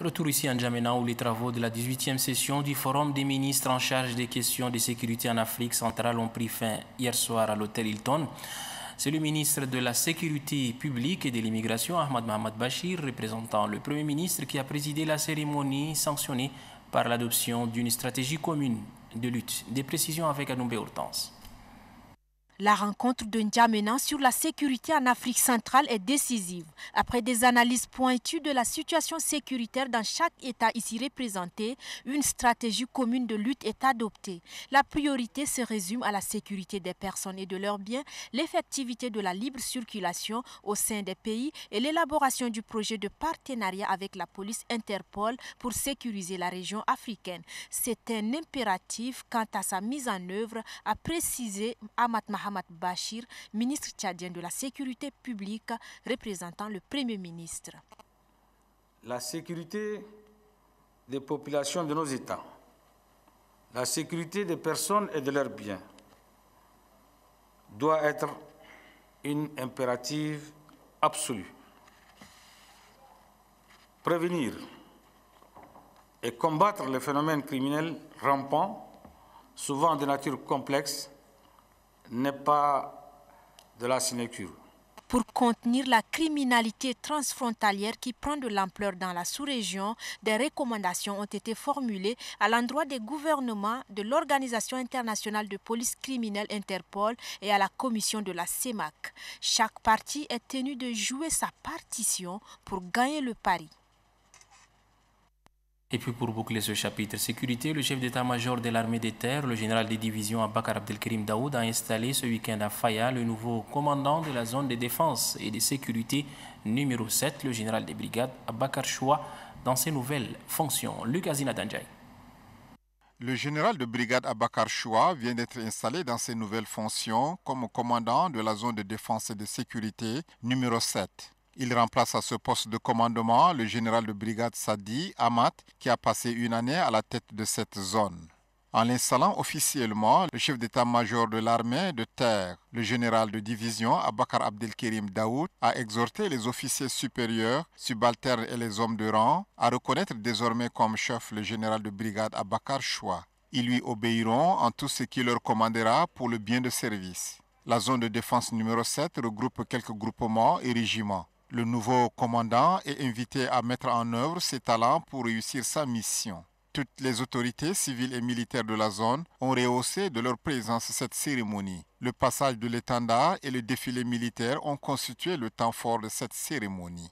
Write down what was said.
Retour ici à N'Djamena où les travaux de la 18e session du Forum des ministres en charge des questions de sécurité en Afrique centrale ont pris fin hier soir à l'hôtel Hilton. C'est le ministre de la Sécurité publique et de l'immigration, Ahmad Mohamed Bachir, représentant le Premier ministre, qui a présidé la cérémonie sanctionnée par l'adoption d'une stratégie commune de lutte. Des précisions avec Anoumbe Hortense. La rencontre de N'Djamena sur la sécurité en Afrique centrale est décisive. Après des analyses pointues de la situation sécuritaire dans chaque État ici représenté, une stratégie commune de lutte est adoptée. La priorité se résume à la sécurité des personnes et de leurs biens, l'effectivité de la libre circulation au sein des pays et l'élaboration du projet de partenariat avec la police Interpol pour sécuriser la région africaine. C'est un impératif quant à sa mise en œuvre, a précisé Ahmad Mat Bachir, ministre tchadien de la Sécurité publique, représentant le Premier ministre. La sécurité des populations de nos États, la sécurité des personnes et de leurs biens doit être une impérative absolue. Prévenir et combattre les phénomènes criminels rampants, souvent de nature complexe, n'est pas de la sinecure. Pour contenir la criminalité transfrontalière qui prend de l'ampleur dans la sous-région, des recommandations ont été formulées à l'endroit des gouvernements, de l'Organisation internationale de police criminelle Interpol et à la commission de la CEMAC. Chaque parti est tenu de jouer sa partition pour gagner le pari. Et puis pour boucler ce chapitre sécurité, le chef d'état-major de l'armée des terres, le général des divisions Abakar Abdelkrim Daoud, a installé ce week-end à Faya le nouveau commandant de la zone de défense et de sécurité numéro 7, le général des brigades Abakar Choua, dans ses nouvelles fonctions. Lucasina Danjay. Le général de brigade Abakar Choua vient d'être installé dans ses nouvelles fonctions comme commandant de la zone de défense et de sécurité numéro 7. Il remplace à ce poste de commandement le général de brigade Sadi Amat, qui a passé une année à la tête de cette zone. En l'installant officiellement, le chef d'état-major de l'armée de terre, le général de division Abakar Abdelkirim Daoud, a exhorté les officiers supérieurs, subalternes et les hommes de rang à reconnaître désormais comme chef le général de brigade Abakar Choua. Ils lui obéiront en tout ce qu'il leur commandera pour le bien de service. La zone de défense numéro 7 regroupe quelques groupements et régiments. Le nouveau commandant est invité à mettre en œuvre ses talents pour réussir sa mission. Toutes les autorités civiles et militaires de la zone ont rehaussé de leur présence cette cérémonie. Le passage de l'étendard et le défilé militaire ont constitué le temps fort de cette cérémonie.